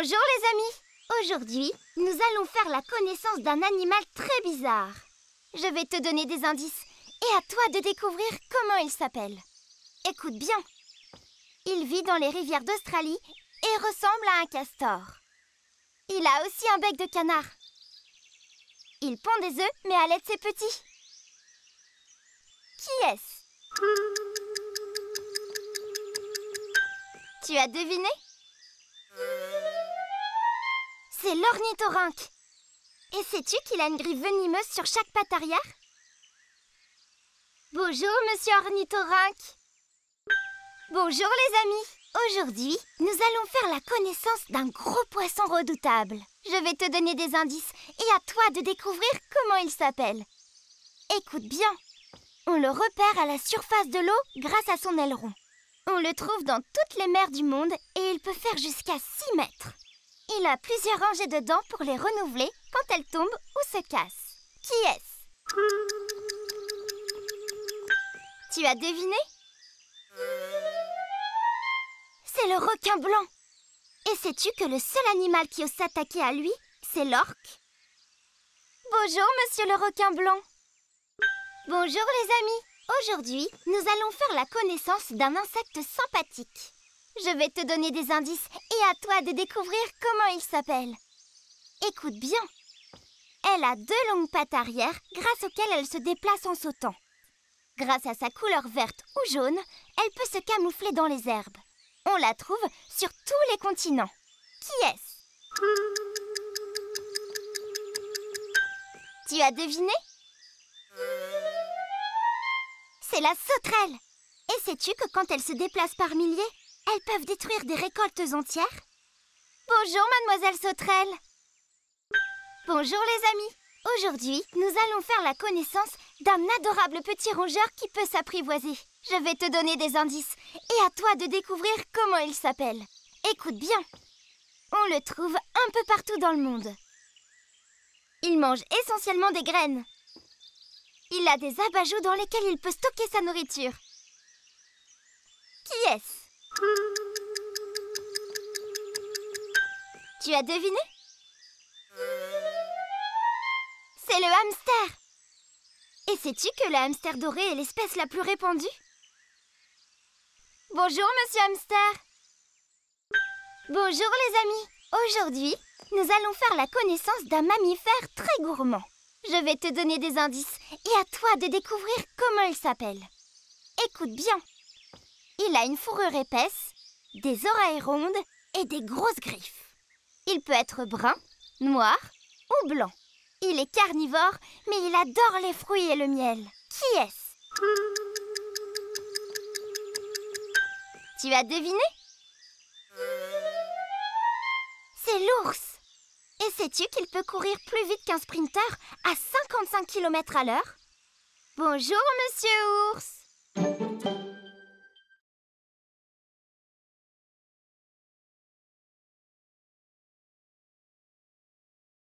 Bonjour les amis Aujourd'hui, nous allons faire la connaissance d'un animal très bizarre. Je vais te donner des indices et à toi de découvrir comment il s'appelle. Écoute bien. Il vit dans les rivières d'Australie et ressemble à un castor. Il a aussi un bec de canard. Il pond des œufs, mais à l'aide ses petits. Qui est-ce Tu as deviné c'est l'ornithorynque Et sais-tu qu'il a une griffe venimeuse sur chaque patte arrière Bonjour, monsieur ornithorynque Bonjour, les amis Aujourd'hui, nous allons faire la connaissance d'un gros poisson redoutable. Je vais te donner des indices et à toi de découvrir comment il s'appelle. Écoute bien On le repère à la surface de l'eau grâce à son aileron. On le trouve dans toutes les mers du monde et il peut faire jusqu'à 6 mètres. Il a plusieurs rangées de dents pour les renouveler quand elles tombent ou se cassent. Qui est-ce Tu as deviné C'est le requin blanc. Et sais-tu que le seul animal qui ose s'attaquer à lui, c'est l'orque Bonjour, monsieur le requin blanc. Bonjour, les amis. Aujourd'hui, nous allons faire la connaissance d'un insecte sympathique. Je vais te donner des indices et à toi de découvrir comment il s'appelle. Écoute bien. Elle a deux longues pattes arrière grâce auxquelles elle se déplace en sautant. Grâce à sa couleur verte ou jaune, elle peut se camoufler dans les herbes. On la trouve sur tous les continents. Qui est-ce Tu as deviné C'est la sauterelle et sais-tu que quand elle se déplace par milliers, elles peuvent détruire des récoltes entières Bonjour, mademoiselle Sauterelle Bonjour, les amis Aujourd'hui, nous allons faire la connaissance d'un adorable petit rongeur qui peut s'apprivoiser. Je vais te donner des indices et à toi de découvrir comment il s'appelle. Écoute bien On le trouve un peu partout dans le monde. Il mange essentiellement des graines. Il a des abajous dans lesquels il peut stocker sa nourriture. Qui est-ce tu as deviné C'est le hamster Et sais-tu que le hamster doré est l'espèce la plus répandue Bonjour, monsieur hamster Bonjour, les amis Aujourd'hui, nous allons faire la connaissance d'un mammifère très gourmand. Je vais te donner des indices et à toi de découvrir comment il s'appelle. Écoute bien il a une fourrure épaisse, des oreilles rondes et des grosses griffes. Il peut être brun, noir ou blanc. Il est carnivore, mais il adore les fruits et le miel. Qui est-ce Tu as deviné C'est l'ours Et sais-tu qu'il peut courir plus vite qu'un sprinter à 55 km à l'heure Bonjour, monsieur ours